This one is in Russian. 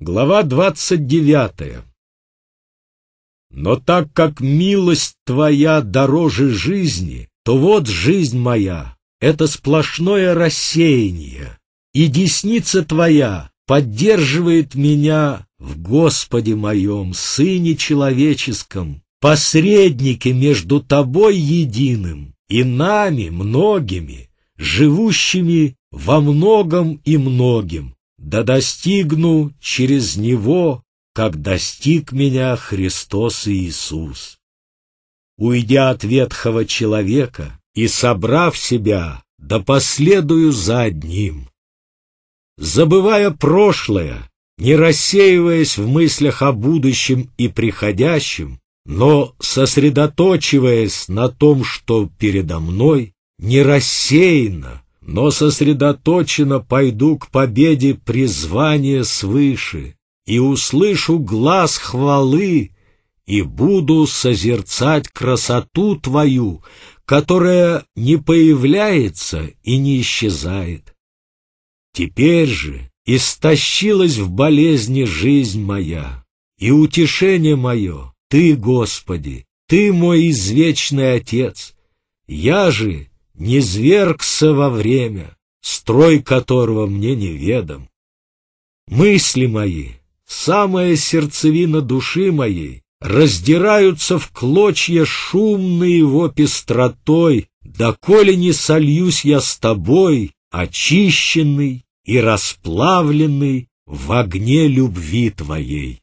Глава двадцать девятая. Но так как милость твоя дороже жизни, то вот жизнь моя — это сплошное рассеяние, и десница твоя поддерживает меня в Господе моем, Сыне Человеческом, посреднике между тобой единым и нами многими, живущими во многом и многим, да достигну через него, как достиг меня Христос Иисус. Уйдя от ветхого человека и собрав себя, да последую за одним. Забывая прошлое, не рассеиваясь в мыслях о будущем и приходящем, но сосредоточиваясь на том, что передо мной, не рассеянно, но сосредоточенно пойду к победе призвание свыше, и услышу глаз хвалы, и буду созерцать красоту Твою, которая не появляется и не исчезает. Теперь же истощилась в болезни жизнь моя, и утешение мое Ты, Господи, Ты мой извечный Отец, я же не звергся во время, строй которого мне неведом. Мысли мои, самая сердцевина души моей, раздираются в клочья шумной его пестротой, доколе не сольюсь я с тобой, очищенный и расплавленный в огне любви твоей.